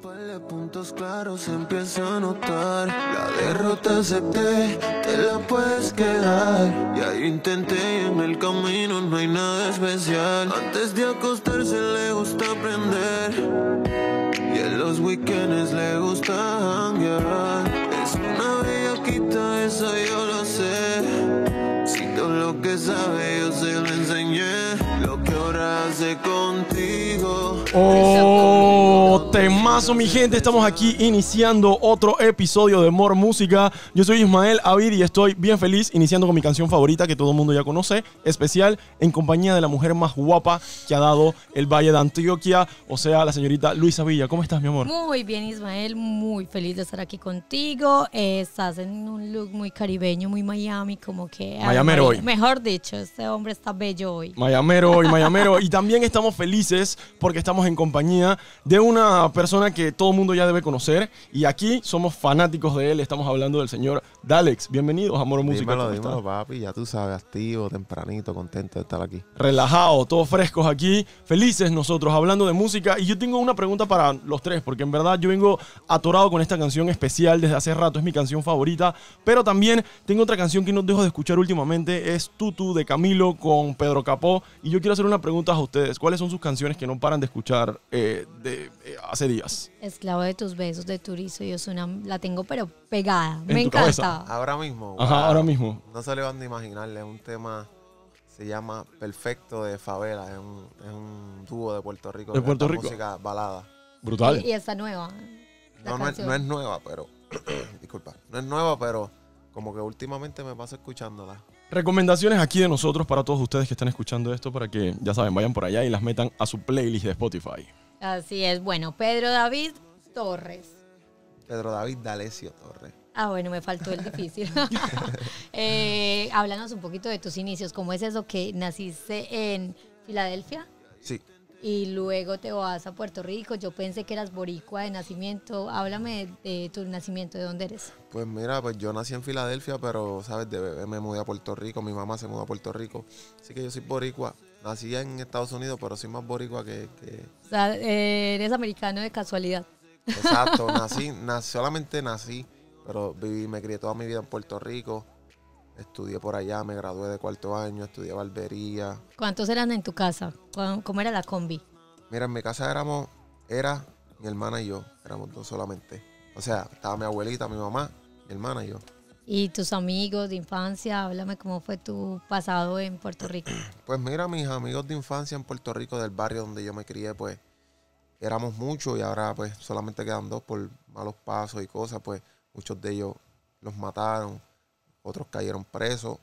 par de puntos claros empieza a notar. La derrota acepté, te la puedes quedar. Ya intenté en el camino no hay nada especial. Antes de acostarse le gusta aprender. Y en los weekends le gusta cambiar. Es una bellaquita, eso yo lo sé. Si todo lo que sabe yo se lo enseñé. Lo que ahora hace contigo. Oh. Temazo, mi gente. Estamos aquí iniciando otro episodio de More Música. Yo soy Ismael Avid y estoy bien feliz iniciando con mi canción favorita que todo el mundo ya conoce, especial en compañía de la mujer más guapa que ha dado el Valle de Antioquia, o sea, la señorita Luisa Villa. ¿Cómo estás, mi amor? Muy bien, Ismael. Muy feliz de estar aquí contigo. estás en un look muy caribeño, muy Miami, como que. hoy. Mejor dicho, este hombre está bello hoy. Miamero hoy, mayamero. y también estamos felices porque estamos en compañía de una una persona que todo el mundo ya debe conocer y aquí somos fanáticos de él. Estamos hablando del señor Dalex. Bienvenidos Amor Música. Ya tú sabes, activo, tempranito, contento de estar aquí. Relajado, todos frescos aquí, felices nosotros, hablando de música. Y yo tengo una pregunta para los tres, porque en verdad yo vengo atorado con esta canción especial desde hace rato. Es mi canción favorita, pero también tengo otra canción que no dejo de escuchar últimamente. Es Tutu de Camilo con Pedro Capó. Y yo quiero hacer una pregunta a ustedes. ¿Cuáles son sus canciones que no paran de escuchar eh, eh, hace días. Esclavo de tus besos, de Turizo, yo y la tengo pero pegada. Me encanta. Ahora mismo. Ajá, ahora mismo. No se le van a imaginarle, es un tema, se llama Perfecto de Favela, es un, es dúo de Puerto Rico. De Puerto Rico. Música balada. Brutal. Y, esa nueva. No, es, nueva, pero, disculpa, no es nueva, pero como que últimamente me paso escuchándola. Recomendaciones aquí de nosotros para todos ustedes que están escuchando esto para que, ya saben, vayan por allá y las metan a su playlist de Spotify. Así es. Bueno, Pedro David Torres. Pedro David D'Alessio Torres. Ah, bueno, me faltó el difícil. eh, háblanos un poquito de tus inicios. ¿Cómo es eso que naciste en Filadelfia? Sí. Y luego te vas a Puerto Rico. Yo pensé que eras boricua de nacimiento. Háblame de, tu nacimiento, ¿de dónde eres? Pues mira, pues yo nací en Filadelfia, pero sabes, de bebé me mudé a Puerto Rico. Mi mamá se mudó a Puerto Rico. Así que yo soy boricua Nací en Estados Unidos, pero soy más boricua que... O sea, eres americano de casualidad. Exacto, nací, nací, solamente nací, pero viví, me crié toda mi vida en Puerto Rico. Estudié por allá, me gradué de cuarto año, estudié barbería. ¿Cuántos eran en tu casa? ¿Cómo era la combi? Mira, en mi casa éramos, era mi hermana y yo, éramos dos solamente. O sea, estaba mi abuelita, mi mamá, mi hermana y yo. ¿Y tus amigos de infancia? Háblame cómo fue tu pasado en Puerto Rico. Pues mira, mis amigos de infancia en Puerto Rico, del barrio donde yo me crié, pues éramos muchos y ahora pues solamente quedan dos por malos pasos y cosas, pues muchos de ellos los mataron, otros cayeron presos.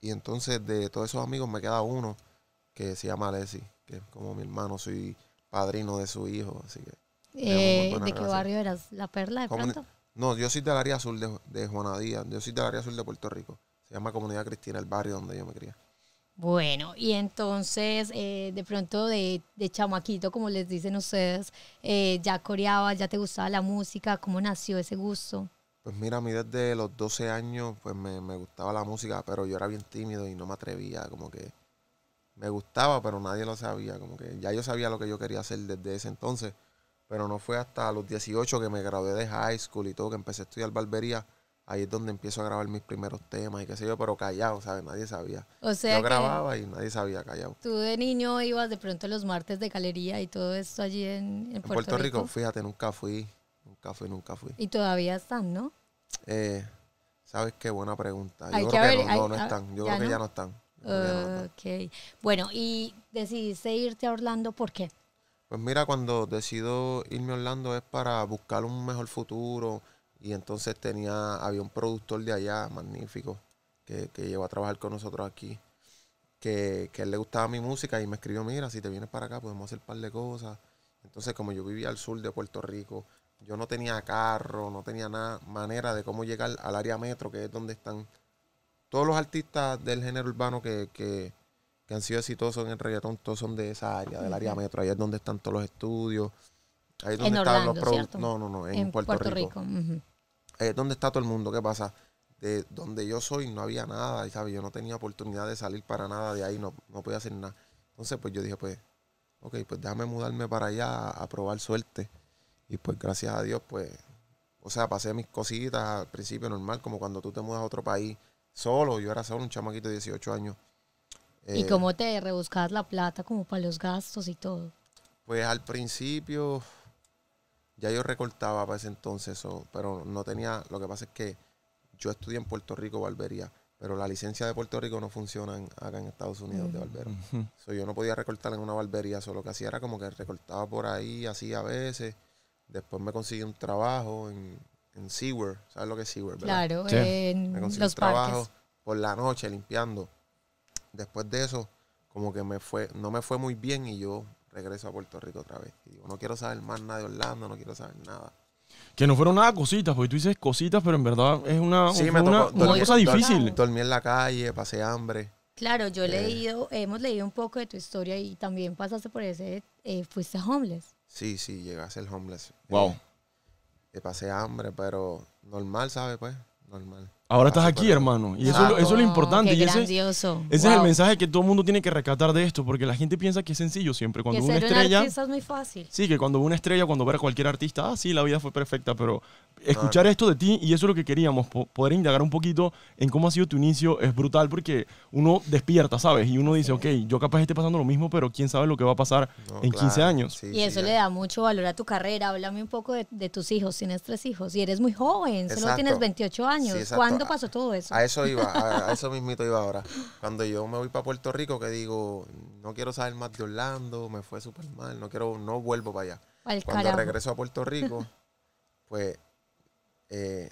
Y entonces de todos esos amigos me queda uno que se llama Alessi, que es como mi hermano, soy padrino de su hijo, así que... Eh, ¿De qué barrio eras? ¿La Perla de pronto? No, yo soy del área sur de, de Juanadía. Yo soy del área sur de Puerto Rico. Se llama Comunidad Cristina, el barrio donde yo me crié. Bueno, y entonces eh, de pronto de, de, chamaquito, como les dicen ustedes, eh, ya coreaba, ya te gustaba la música, ¿cómo nació ese gusto? Pues mira, a mí desde los 12 años pues me, me, gustaba la música, pero yo era bien tímido y no me atrevía, como que me gustaba, pero nadie lo sabía, como que ya yo sabía lo que yo quería hacer desde ese entonces, pero no fue hasta los 18 que me gradué de high school y todo, que empecé a estudiar barbería. Ahí es donde empiezo a grabar mis primeros temas y qué sé yo, pero callado, ¿sabes? Nadie sabía. O yo grababa y nadie sabía callado. Tú de niño ibas de pronto los martes de galería y todo esto allí en, en, en Puerto, Rico? Fíjate, nunca fui, nunca fui, nunca fui. Y todavía están, ¿no? Eh, ¿Sabes qué buena pregunta? Yo hay creo que, ver no, no, están. Yo creo que ya no están. Bueno, y decidiste irte a Orlando, ¿por qué? Pues mira, cuando decido irme a Orlando es para buscar un mejor futuro. Y entonces tenía, había un productor de allá, magnífico, que, que llegó a trabajar con nosotros aquí. Que, que, él le gustaba mi música y me escribió, mira, si te vienes para acá podemos hacer un par de cosas. Entonces, como yo vivía al sur de Puerto Rico, yo no tenía carro, no tenía nada, manera de cómo llegar al área metro, que es donde están todos los artistas del género urbano que, que, que han sido exitosos en el reggaetón, todos son de esa área, del área metro. Ahí es donde están todos los estudios. Ahí es donde están los productos. No, no, no, en, Puerto, Rico. Ahí es donde está todo el mundo. ¿Qué pasa? De donde yo soy no había nada, ¿sabes? Yo no tenía oportunidad de salir para nada de ahí, no, no podía hacer nada. Entonces, pues yo dije, pues, ok, pues déjame mudarme para allá a probar suerte. Y pues gracias a Dios, pues, o sea, pasé mis cositas al principio normal, como cuando tú te mudas a otro país solo. Yo era solo un chamaquito de 18 años. ¿Y eh, cómo te rebuscabas la plata como para los gastos y todo? Pues al principio ya yo recortaba para ese entonces, pero no tenía, lo que pasa es que yo estudié en Puerto Rico barbería, pero la licencia de Puerto Rico no funciona acá en Estados Unidos de barbero. yo no podía recortar en una barbería, solo que hacía era como que recortaba por ahí, así a veces. Después me conseguí un trabajo en, en ¿sabes lo que es SeaWorld? Claro, en los un parques. por la noche limpiando después de eso, como que me fue, no me fue muy bien y yo regreso a Puerto Rico otra vez. Y digo, no quiero saber más nada de Orlando, no quiero saber nada. Que no fueron nada cositas, porque tú dices cositas, pero en verdad es una, sí, me una, una cosa difícil. Dormí, en la calle, pasé hambre. Claro, yo he eh. leído, hemos leído un poco de tu historia y también pasaste por ese, eh, fuiste homeless. Sí, sí, llegué a ser homeless. Wow. Te eh, eh, pasé hambre, pero normal, ¿sabes? Pues, normal. Ahora estás aquí, hermano. Y eso, es lo ah, importante. ese, es el mensaje que todo el mundo tiene que rescatar de esto, porque la gente piensa que es sencillo siempre. Cuando que una estrella. es muy fácil. Sí, que cuando una estrella, cuando ver a cualquier artista, ah, sí, la vida fue perfecta, pero escuchar esto de ti, y eso es lo que queríamos, poder indagar un poquito en cómo ha sido tu inicio, es brutal porque uno despierta, ¿sabes? Y uno dice, ok, yo capaz esté pasando lo mismo, pero quién sabe lo que va a pasar en 15 años. y eso le da mucho valor a tu carrera. Háblame un poco de, tus hijos. Tienes tres hijos y eres muy joven, solo tienes 28 años pasó todo eso? A eso iba, a, eso mismito iba ahora. Cuando yo me voy para Puerto Rico, que digo, no quiero saber más de Orlando, me fue súper mal, no quiero, no vuelvo para allá. Cuando regreso a Puerto Rico, pues eh,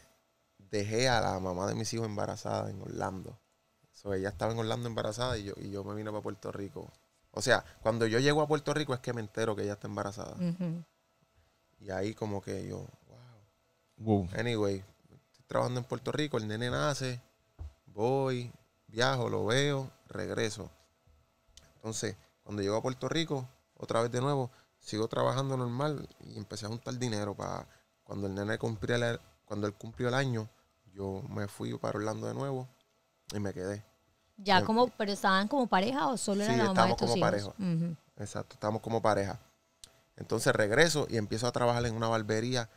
dejé a la mamá de mis hijos embarazada en Orlando. So, ella estaba en Orlando embarazada y yo, y yo me vine para Puerto Rico. O sea, cuando yo llego a Puerto Rico es que me entero que ella está embarazada. Y ahí como que yo, wow. wow. Anyway, trabajando en Puerto Rico, el nene nace, voy, viajo, lo veo, regreso. Entonces, cuando llego a Puerto Rico, otra vez de nuevo, sigo trabajando normal y empecé a juntar dinero para cuando el nene cumplió el, cuando él cumplió el año, yo me fui para Orlando de nuevo y me quedé. Ya como, pero estaban como pareja o solo era la mamá Sí, como pareja. Exacto, estamos como pareja. Entonces regreso y empiezo a trabajar en una barbería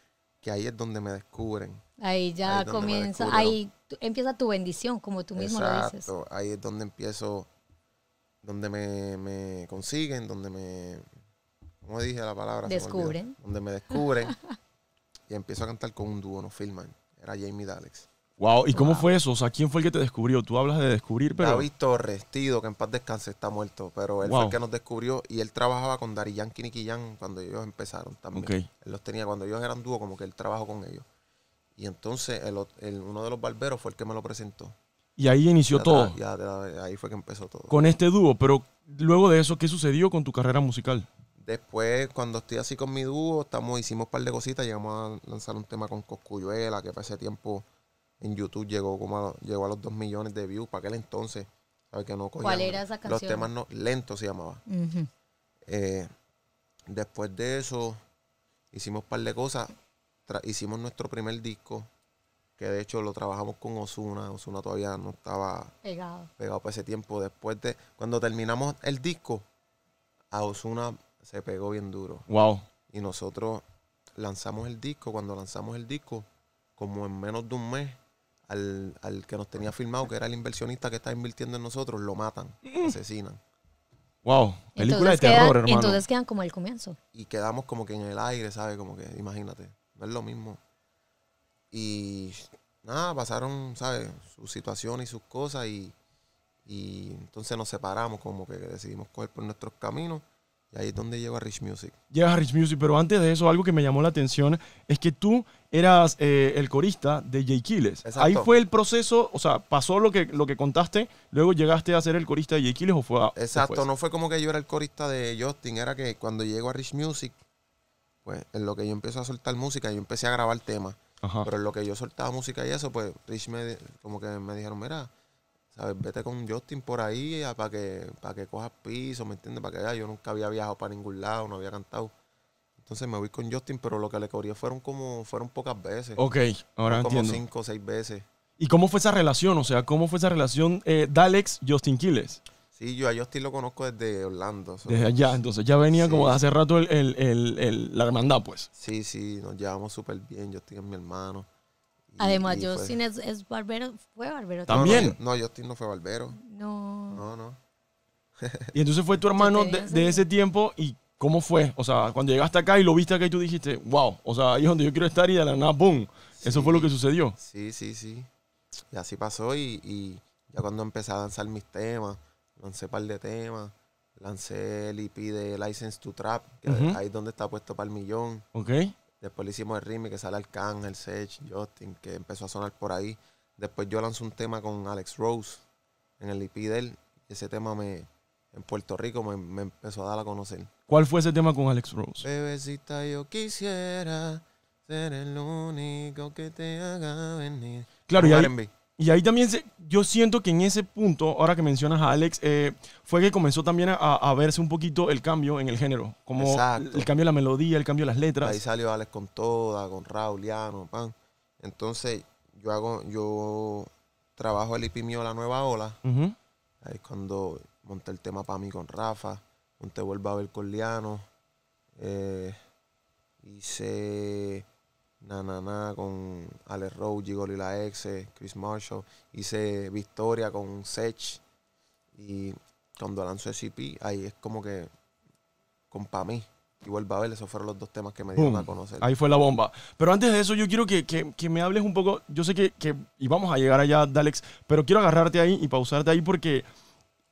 que ahí es donde me descubren. Ahí ya comienza, ahí empieza tu bendición, como tú mismo lo dices. Ahí es donde empiezo, donde me, consiguen, donde me, ¿cómo dije la palabra? Descubren. donde me descubren. y empiezo a cantar con un dúo, no filman. Era Jamie D'Alex. Wow, ¿y cómo fue eso? O sea, ¿quién fue el que te descubrió? Tú hablas de descubrir, pero. ha visto Restido, que en paz descanse, está muerto, pero él fue el que nos descubrió y él trabajaba con Dari Yankee y cuando ellos empezaron también. Él los tenía cuando ellos eran dúo, como que él trabajó con ellos. Y entonces el, uno de los barberos fue el que me lo presentó. Y ahí inició todo. ahí fue que empezó todo. Con este dúo, pero luego de eso, ¿qué sucedió con tu carrera musical? Después, cuando estoy así con mi dúo, estamos, hicimos un par de cositas, llegamos a lanzar un tema con Coscuyuela, que para ese tiempo en YouTube llegó como a, llegó a los 2 millones de views para aquel entonces. ¿sabes? Que no ¿Cuál era Los temas lentos se llamaba. Eh, después de eso, hicimos un par de cosas. hicimos nuestro primer disco, que de hecho lo trabajamos con Osuna. Osuna todavía no estaba pegado. pegado para ese tiempo. Después de, cuando terminamos el disco, a Osuna se pegó bien duro. Wow. Y nosotros lanzamos el disco. Cuando lanzamos el disco, como en menos de un mes, al, que nos tenía firmado, que era el inversionista que está invirtiendo en nosotros, lo matan, mm. asesinan. Wow, película de terror, quedan, hermano. Entonces quedan como el comienzo. Y quedamos como que en el aire, ¿sabes? Como que, imagínate, no es lo mismo. Y nada, pasaron, sabe Sus situaciones y sus cosas y, y entonces nos separamos, como que decidimos coger por nuestros caminos y ahí es donde llego a Rich Music. Llegas a Rich Music, pero antes de eso, algo que me llamó la atención es que tú eras eh, el corista de Jay Ahí fue el proceso, o sea, pasó lo que, lo que contaste, luego llegaste a ser el corista de Jay o fue a, Exacto, no fue como que yo era el corista de Justin, era que cuando llego a Rich Music, pues en lo que yo empecé a soltar música, yo empecé a grabar temas. Pero en lo que yo soltaba música y eso, pues Rich me, como que me dijeron, mira, Vete con Justin por ahí ah, para que, para que cojas piso, ¿me entiendes? Para que yo nunca había viajado para ningún lado, no había cantado. Entonces me voy con Justin, pero lo que le corrió fueron como, fueron pocas veces. Ok, ahora entiendo. Como cinco o seis veces. ¿Y cómo fue esa relación? O sea, ¿cómo fue esa relación eh, Dalex-Justin Quiles? Sí, yo a Justin lo conozco desde Orlando. Desde allá, entonces ya venía como hace rato el, el, el, la hermandad, pues. Sí, sí, nos llevamos súper bien. Justin es mi hermano. Además, Justin es, barbero, fue barbero. También. No, no, Justin no fue barbero. No. No, no. y entonces fue tu hermano de, ese tiempo y ¿cómo fue? O sea, cuando llegaste acá y lo viste acá y tú dijiste, wow, o sea, ahí es donde yo quiero estar y de la nada, boom. Eso fue lo que sucedió. Sí, sí, sí. Y así pasó y, y ya cuando empecé a lanzar mis temas, lancé un par de temas, lancé el IP de License to Trap, ahí es donde está puesto para el millón. Ok. Después le hicimos el ritmo que sale el Sech, Justin, que empezó a sonar por ahí. Después yo lanzé un tema con Alex Rose en el IP e de él. ese tema me, en Puerto Rico me, empezó a dar a conocer. ¿Cuál fue ese tema con Alex Rose? Bebecita, yo quisiera ser el único que te haga venir. Claro, y y ahí también yo siento que en ese punto, ahora que mencionas a Alex, eh, fue que comenzó también a, verse un poquito el cambio en el género. Como Exacto. el cambio de la melodía, el cambio de las letras. Ahí salió Alex con toda, con Rauliano, pan. Entonces, yo hago, yo trabajo el IP mío La Nueva Ola. Ahí es cuando monté el tema para mí con Rafa, monté Vuelvo a ver con Liano. Eh, hice Nanana con Alex y la X, eh, Chris Marshall. Hice Victoria con Sech. Y cuando lanzó SCP, ahí es como que con pa' mí. Y vuelvo a ver, esos fueron los dos temas que me dieron a conocer. Ahí fue la bomba. Pero antes de eso, yo quiero que, me hables un poco. Yo sé que, que, y vamos a llegar allá, Dalex, pero quiero agarrarte ahí y pausarte ahí porque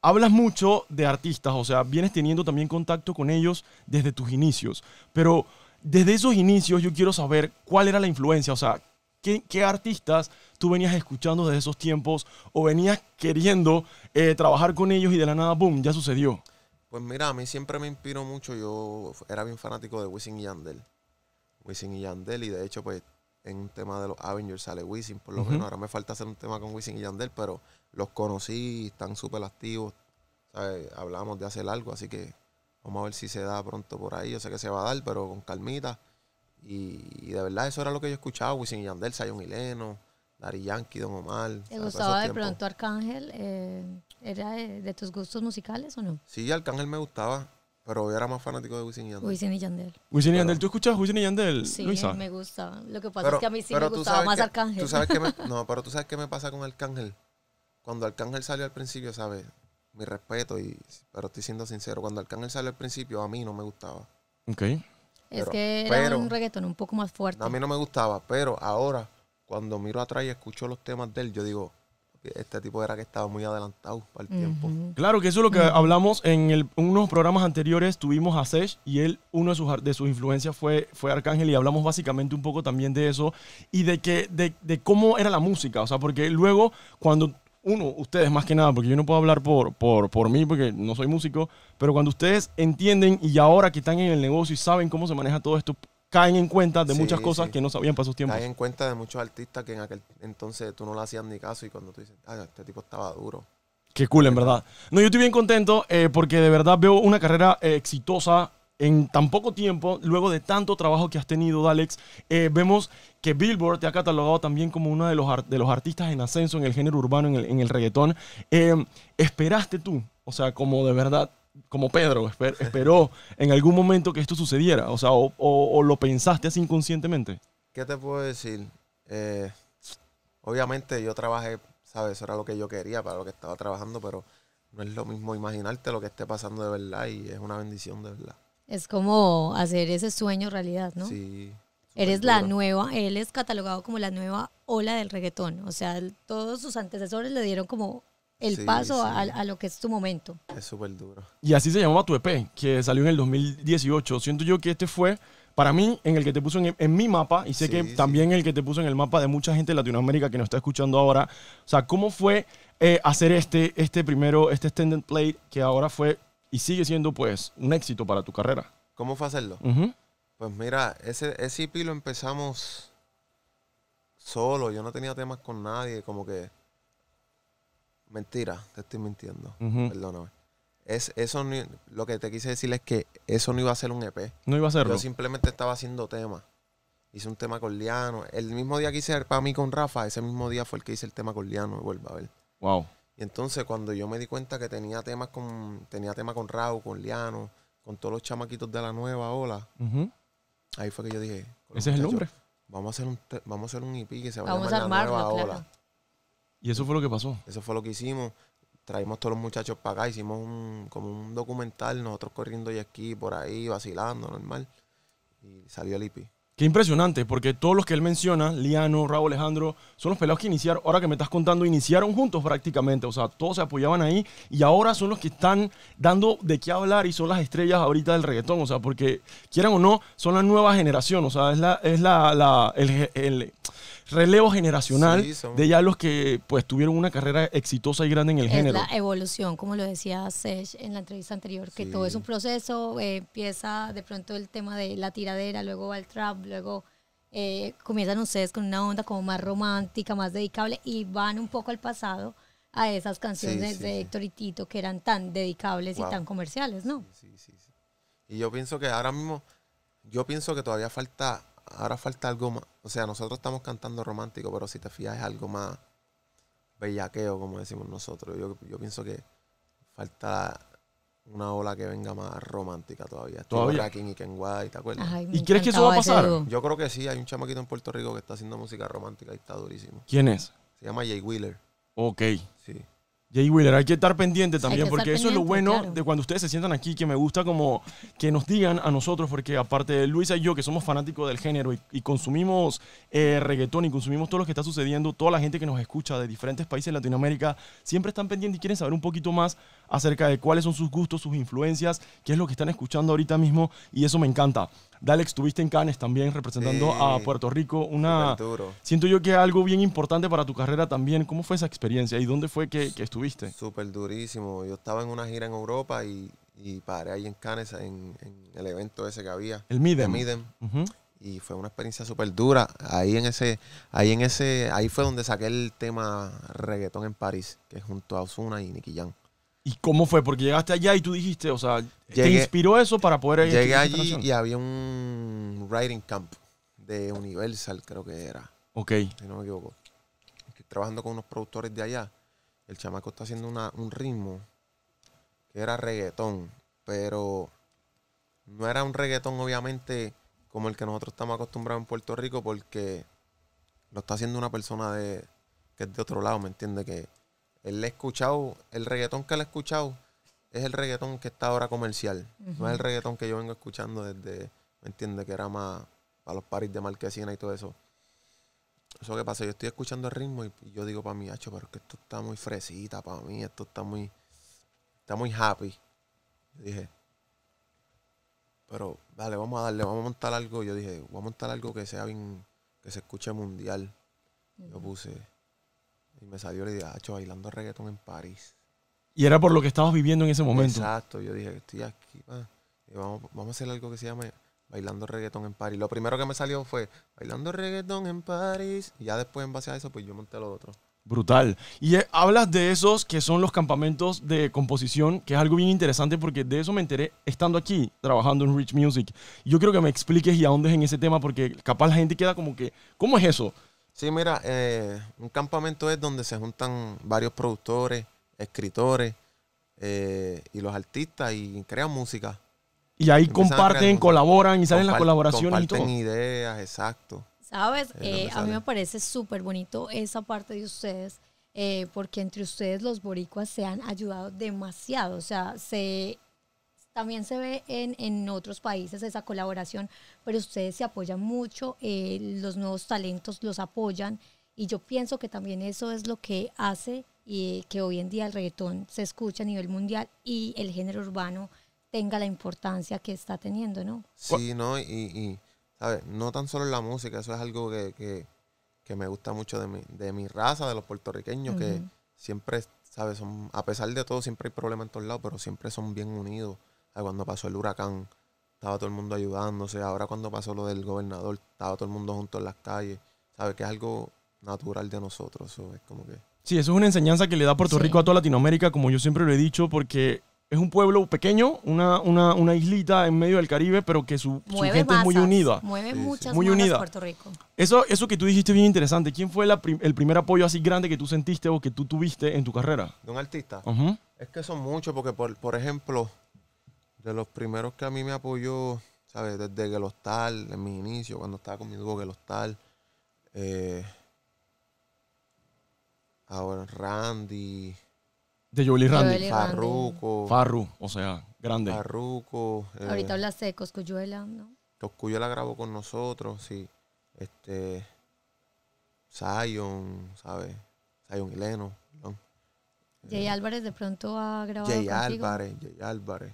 hablas mucho de artistas, o sea, vienes teniendo también contacto con ellos desde tus inicios. Pero desde esos inicios yo quiero saber cuál era la influencia, o sea, ¿Qué, artistas tú venías escuchando desde esos tiempos o venías queriendo eh, trabajar con ellos y de la nada, boom, ya sucedió? Pues mira, a mí siempre me inspiró mucho. Yo era bien fanático de Wisin y Yandel. Wisin y Yandel, y de hecho, pues en un tema de los Avengers sale Wisin, por lo menos. Ahora me falta hacer un tema con Wisin y Yandel, pero los conocí, están súper activos. Hablamos de hacer algo, así que Vamos a ver si se da pronto por ahí. Yo sé que se va a dar, pero con calmita. Y, de verdad, eso era lo que yo escuchaba. Wisin y Yandel, Sayon Mileno, Larry Yankee, Don Omar. ¿Te gustaba de pronto Arcángel? Eh, ¿Era de, tus gustos musicales o no? Sí, Arcángel me gustaba. Pero yo era más fanático de Wisin y Yandel. Wisin y Yandel. Wisin y Yandel. ¿Tú escuchas Wisin y Yandel, sí, me gusta. Lo que pasa es que a mí sí me gustaba más Arcángel. ¿tú sabes no, pero tú sabes qué me pasa con Arcángel. Cuando Arcángel salió al principio, ¿sabes? mi respeto, y, pero estoy siendo sincero, cuando Arcángel salió al principio, a mí no me gustaba. Ok. es que era un reggaetón un poco más fuerte. A mí no me gustaba, pero ahora, cuando miro atrás y escucho los temas de él, yo digo, este tipo era que estaba muy adelantado para el tiempo. Claro que eso es lo que hablamos en unos programas anteriores. Tuvimos a Sesh y él, uno de sus, de sus influencias fue, fue Arcángel y hablamos básicamente un poco también de eso y de, que, de, de cómo era la música. O sea, porque luego cuando uno, ustedes más que nada, porque yo no puedo hablar por, por, por mí, porque no soy músico, pero cuando ustedes entienden y ahora que están en el negocio y saben cómo se maneja todo esto, caen en cuenta de muchas cosas que no sabían para sus tiempos. Caen en cuenta de muchos artistas que en aquel entonces tú no le hacías ni caso y cuando tú dices, ah, este tipo estaba duro. Qué cool, en verdad. No, yo estoy bien contento eh, porque de verdad veo una carrera eh, exitosa en tan poco tiempo, luego de tanto trabajo que has tenido, Dalex, eh, vemos que Billboard te ha catalogado también como uno de los, de los artistas en ascenso en el género urbano, en el, reggaetón. Eh, ¿Esperaste tú, o sea, como de verdad, como Pedro, esperó en algún momento que esto sucediera? O sea, o, lo pensaste así inconscientemente. ¿Qué te puedo decir? Eh, obviamente yo trabajé, ¿sabes? era lo que yo quería, para lo que estaba trabajando, pero no es lo mismo imaginarte lo que esté pasando de verdad y es una bendición de verdad. Es como hacer ese sueño realidad, ¿no? Sí. Eres la nueva, él es catalogado como la nueva ola del reggaetón. O sea, todos sus antecesores le dieron como el paso A, lo que es tu momento. Es súper duro. Y así se llamaba tu EP, que salió en el 2018. Siento yo que este fue, para mí, en el que te puso en, mi mapa, y sé que también el que te puso en el mapa de mucha gente de Latinoamérica que nos está escuchando ahora. O sea, ¿cómo fue eh, hacer este, este primero, este Standard Plate que ahora fue y sigue siendo pues un éxito para tu carrera. ¿Cómo fue hacerlo? Pues mira, ese, ese EP lo empezamos solo, yo no tenía temas con nadie, como que... Mentira, te estoy mintiendo, perdóname. Es, eso lo que te quise decir es que eso no iba a ser un EP. No iba a serlo. Yo simplemente estaba haciendo temas. Hice un tema con Liano. El mismo día que hice para mí con Rafa, ese mismo día fue el que hice el tema con Liano, vuelvo a ver. Wow. Y entonces cuando yo me di cuenta que tenía temas con, tenía con Raúl, con Liano, con todos los chamaquitos de la nueva ola, ahí fue que yo dije, ese es el nombre. Vamos a hacer un vamos a hacer un EP que se va a llamar la nueva ola. Y eso fue lo que pasó. Eso fue lo que hicimos. Traímos todos los muchachos para acá, hicimos como un documental, nosotros corriendo y aquí, por ahí, vacilando, normal. Y salió el IP. E Qué impresionante, porque todos los que él menciona, Liano, Raúl Alejandro, son los pelados que iniciaron, ahora que me estás contando, iniciaron juntos prácticamente, o sea, todos se apoyaban ahí y ahora son los que están dando de qué hablar y son las estrellas ahorita del reggaetón, o sea, porque quieran o no, son la nueva generación, o sea, es la, es la, el, relevo generacional de ya los que pues tuvieron una carrera exitosa y grande en el es La evolución, como lo decía Sesh en la entrevista anterior, que todo es un proceso, eh, empieza de pronto el tema de la tiradera, luego va el trap, luego eh, comienzan ustedes con una onda como más romántica, más dedicable y van un poco al pasado a esas canciones de Héctor y Tito que eran tan dedicables y tan comerciales, ¿no? Sí, sí, sí. Y yo pienso que ahora mismo, yo pienso que todavía falta, ahora falta algo más. O sea, nosotros estamos cantando romántico, pero si te fijas es algo más bellaqueo, como decimos nosotros. Yo, yo pienso que falta una ola que venga más romántica todavía. Todavía. y Ken ¿te acuerdas? ¿Y crees que eso va a pasar? Yo creo que sí. Hay un chamaquito en Puerto Rico que está haciendo música romántica y está durísimo. ¿Quién es? Se llama Jay Wheeler. Ok. Sí. Jay Wheeler, hay que estar pendiente también, porque eso es lo bueno de cuando ustedes se sientan aquí, que me gusta como que nos digan a nosotros, porque aparte de Luisa y yo, que somos fanáticos del género y, consumimos eh, reggaetón y consumimos todo lo que está sucediendo, toda la gente que nos escucha de diferentes países de Latinoamérica, siempre están pendientes y quieren saber un poquito más acerca de cuáles son sus gustos, sus influencias, qué es lo que están escuchando ahorita mismo, y eso me encanta. Dale, estuviste en Cannes también representando a Puerto Rico. Una, siento yo que algo bien importante para tu carrera también. ¿Cómo fue esa experiencia y dónde fue que, estuviste? Súper durísimo. Yo estaba en una gira en Europa y, paré ahí en Cannes en, el evento ese que había. El Midem. Y fue una experiencia súper dura. Ahí en ese, ahí en ese, ahí fue donde saqué el tema reggaetón en París, que es junto a Osuna y Nicky ¿Y cómo fue? Porque llegaste allá y tú dijiste, o sea, ¿te inspiró eso para poder Llegué allí y había un writing camp de Universal, creo que era. Ok. Si no me equivoco. Estoy trabajando con unos productores de allá. El chamaco está haciendo un ritmo que era reggaetón, pero no era un reggaetón, obviamente, como el que nosotros estamos acostumbrados en Puerto Rico, porque lo está haciendo una persona de que es de otro lado, ¿me entiendes? Que él escuchado, el reggaetón que le he escuchado es el reggaetón que está ahora comercial. No es el reggaetón que yo vengo escuchando desde, ¿me entiendes? Que era más para los paris de Marquesina y todo eso. Eso que pasa, yo estoy escuchando el ritmo y yo digo para mí, hacho, pero es que esto está muy fresita para mí, esto está muy, está muy happy. dije, pero vale, vamos a darle, vamos a montar algo. Yo dije, voy a montar algo que sea bien, que se escuche mundial. Yo puse, y me salió la idea, bailando reggaetón en París. Y era por lo que estabas viviendo en ese momento. Exacto, yo dije, estoy aquí, eh, vamos, a hacer algo que se llama Bailando reggaetón en París. Lo primero que me salió fue Bailando reggaetón en París. Y ya después, en base a eso, pues yo monté lo otro. Brutal. Y eh, hablas de esos que son los campamentos de composición, que es algo bien interesante porque de eso me enteré estando aquí, trabajando en Rich Music. Yo creo que me expliques y ahondes en ese tema porque capaz la gente queda como que, ¿cómo es eso? Sí, mira, eh, un campamento es donde se juntan varios productores, escritores eh, y los artistas y crean música. Y ahí comparten, colaboran y salen las colaboraciones y todo. Comparten ideas, exacto. Sabes, eh, a mí me parece súper bonito esa parte de ustedes, porque entre ustedes los boricuas se han ayudado demasiado, o sea, se también se ve en, en otros países esa colaboración, pero ustedes se apoyan mucho, eh, los nuevos talentos los apoyan y yo pienso que también eso es lo que hace y eh, que hoy en día el reggaetón se escucha a nivel mundial y el género urbano tenga la importancia que está teniendo, ¿no? Sí, ¿no? Y, ¿sabes? no tan solo en la música, eso es algo que, me gusta mucho de mi, de mi, raza, de los puertorriqueños, que siempre, ¿sabes? Son, a pesar de todo, siempre hay problemas en todos lados, pero siempre son bien unidos cuando pasó el huracán, estaba todo el mundo ayudándose. Ahora cuando pasó lo del gobernador, estaba todo el mundo junto en las calles. ¿Sabes? Que es algo natural de nosotros. es como que... Sí, eso es una enseñanza que le da Puerto Rico a toda Latinoamérica, como yo siempre lo he dicho, porque es un pueblo pequeño, una, una, islita en medio del Caribe, pero que su, gente es muy unida. Mueve muchas muy unida. Puerto Rico. Eso, eso que tú dijiste es bien interesante. ¿Quién fue el primer apoyo así grande que tú sentiste o que tú tuviste en tu carrera? De un artista. Es que son muchos, porque por, por ejemplo, de los primeros que a mí me apoyó, ¿sabes? Desde Gelostal, en mi inicio cuando estaba conmigo Gelostal. Eh, ahora Randy. De Jolie Randy. Farruco. Farru, o sea, grande. Farruco. Eh, Ahorita hablaste de Coscuyuela, ¿no? Coscuyuela grabó con nosotros, sí. Este. Zion, ¿sabes? Zion Hileno. Jay eh, Álvarez de pronto ha grabado. Jay Álvarez, Jay Álvarez.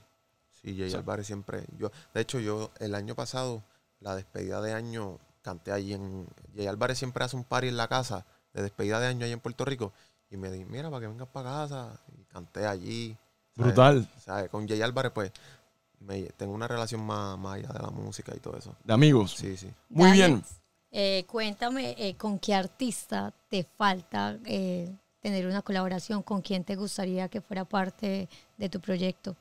Y Jay Álvarez siempre. Yo, de hecho, yo el año pasado, la despedida de año, canté allí en. Jay Álvarez siempre hace un party en la casa de despedida de año allí en Puerto Rico. Y me di, mira, para que vengas para casa. Y canté allí. Brutal. Con Jay Álvarez, pues, me, tengo una relación más, allá de la música y todo eso. De amigos. Sí, sí. Muy bien. Eh, cuéntame, eh, ¿con qué artista te falta eh, tener una colaboración? ¿Con quién te gustaría que fuera parte de tu proyecto?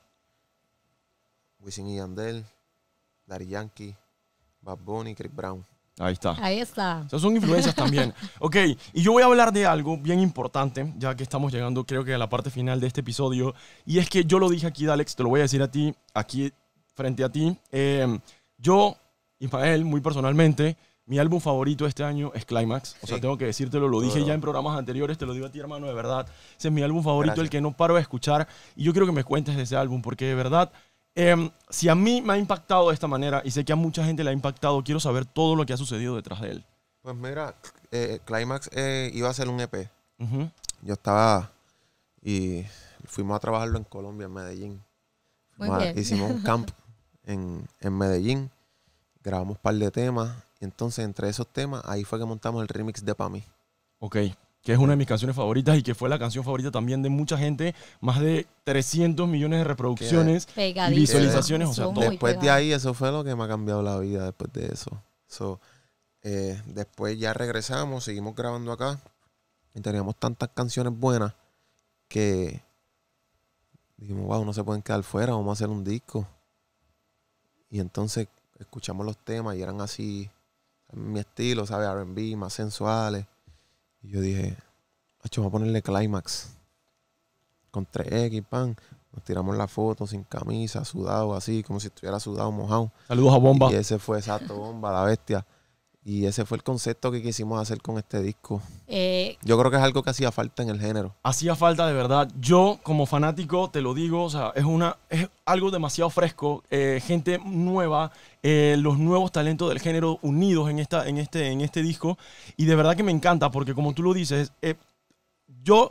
Wisin y Yandel, Larry Yankee, Bad Bunny, Brown. Ahí está. Ahí está. O son influencias también. ok, y yo voy a hablar de algo bien importante, ya que estamos llegando creo que a la parte final de este episodio. Y es que yo lo dije aquí, Alex, te lo voy a decir a ti, aquí frente a ti. Em, yo, Ismael, muy personalmente, mi álbum favorito este año es Climax. O sea, tengo que decírtelo, lo dije ya en programas anteriores, te lo digo a ti, hermano, de verdad. Ese es mi álbum favorito, el que no paro de escuchar. Y yo quiero que me cuentes de ese álbum, porque de verdad Em, si a mí me ha impactado de esta manera y sé que a mucha gente le ha impactado, quiero saber todo lo que ha sucedido detrás de él. Pues mira, eh, Climax eh, iba a ser un EP. Yo estaba y fuimos a trabajarlo en Colombia, en Medellín. hicimos un camp en, Medellín, grabamos un par de temas entonces entre esos temas ahí fue que montamos el remix de Pami. Ok que es una de mis canciones favoritas y que fue la canción favorita también de mucha gente, más de 300 millones de reproducciones y visualizaciones. Después de ahí, eso fue lo que me ha cambiado la vida después de eso. So, eh, después ya regresamos, seguimos grabando acá y teníamos tantas canciones buenas que dijimos, wow, no se pueden quedar fuera, vamos a hacer un disco. Y entonces escuchamos los temas y eran así, mi estilo, ¿sabes? RB, más sensuales y yo dije, hecho, voy a ponerle Climax. Con 3X, pan. Nos tiramos la foto sin camisa, sudado, así, como si estuviera sudado, mojado. Saludos a Bomba. Y ese fue exacto, Bomba, la bestia. Y ese fue el concepto que quisimos hacer con este disco. Eh, yo creo que es algo que hacía falta en el género. Hacía falta de verdad. Yo, como fanático, te lo digo, o sea, es, una, es algo demasiado fresco. Eh, gente nueva, eh, los nuevos talentos del género unidos en, esta, en, este, en este disco. Y de verdad que me encanta, porque como tú lo dices, yo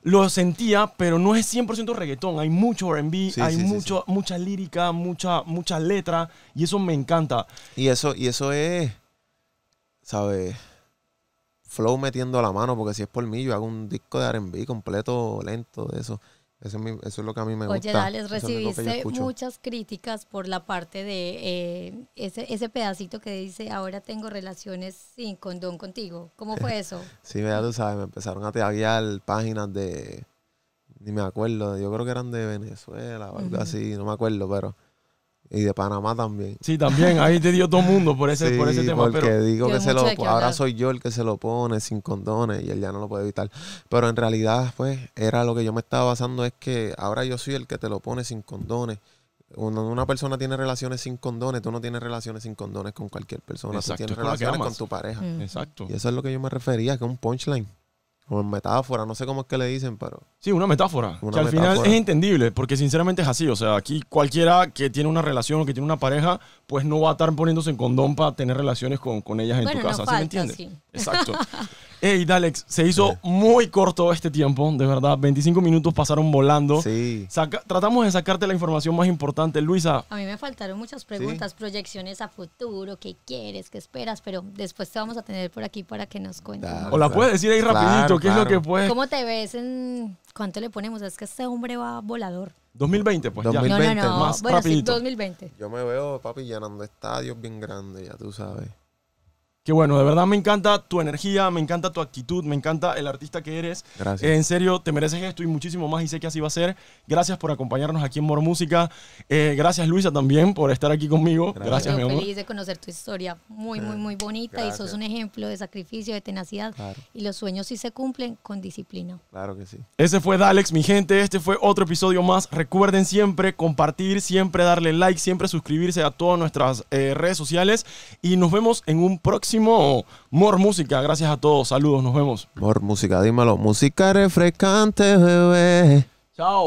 lo sentía, pero no es 100% reggaetón. Hay mucho RB, hay mucha lírica, mucha, letra, y eso me encanta. Y eso, y eso es ¿sabes? Flow metiendo la mano, porque si es por mí, yo hago un disco de RB completo, lento, de eso. Eso es, lo que a mí me gusta. Oye, les recibiste muchas críticas por la parte de eh, ese, ese, pedacito que dice, ahora tengo relaciones sin condón contigo. ¿Cómo fue eso? sí, ya tú sabes, me empezaron a taguear páginas de, ni me acuerdo, yo creo que eran de Venezuela o algo así, no me acuerdo, pero y de Panamá también. Sí, también. Ahí te dio todo el mundo por ese, por ese tema. Porque digo que ahora soy yo el que se lo pone sin condones y él ya no lo puede evitar. Pero en realidad, pues, era lo que yo me estaba basando: es que ahora yo soy el que te lo pone sin condones. una persona tiene relaciones sin condones, tú no tienes relaciones sin condones con cualquier persona. Exacto, tienes relaciones con tu pareja. Mm. Exacto. Y eso es lo que yo me refería, que es un punchline. O en metáfora, no sé cómo es que le dicen, pero. Sí, una metáfora. que al final es entendible, porque sinceramente es así. O sea, aquí cualquiera que tiene una relación o que tiene una pareja, pues no va a estar poniéndose en condón para tener relaciones con, con ellas en tu casa. ¿Sí Exacto. Hey, Dalex, se hizo muy corto este tiempo, de verdad. 25 minutos pasaron volando. Sí. tratamos de sacarte la información más importante, Luisa. A mí me faltaron muchas preguntas, proyecciones a futuro, qué quieres, qué esperas, pero después te vamos a tener por aquí para que nos cuentes. o la puedes decir ahí rapidito, qué es lo que puedes. ¿Cómo te ves en cuánto le ponemos? Es que este hombre va volador. 2020, pues 2020. ya. Más rapidito. Yo me veo, papi, llenando estadios bien grandes, ya tú sabes. Que bueno, de verdad me encanta tu energía, me encanta tu actitud, me encanta el artista que eres. en serio, te mereces esto y muchísimo más y sé que así va a ser. Gracias por acompañarnos aquí en Mor Música. Eh, gracias Luisa también por estar aquí conmigo. Gracias, mi amor. Feliz de conocer tu historia, muy, muy, muy bonita y sos un ejemplo de sacrificio, de tenacidad y los sueños sí se cumplen con disciplina. Claro que sí. Ese fue Dalex, mi gente. Este fue otro episodio más. Recuerden siempre compartir, siempre darle like, siempre suscribirse a todas nuestras eh, redes sociales y nos vemos en un próximo Mor Música. Gracias a todos. Saludos, nos vemos. Mor Música, dímelo. Música refrescante, bebé. Chao.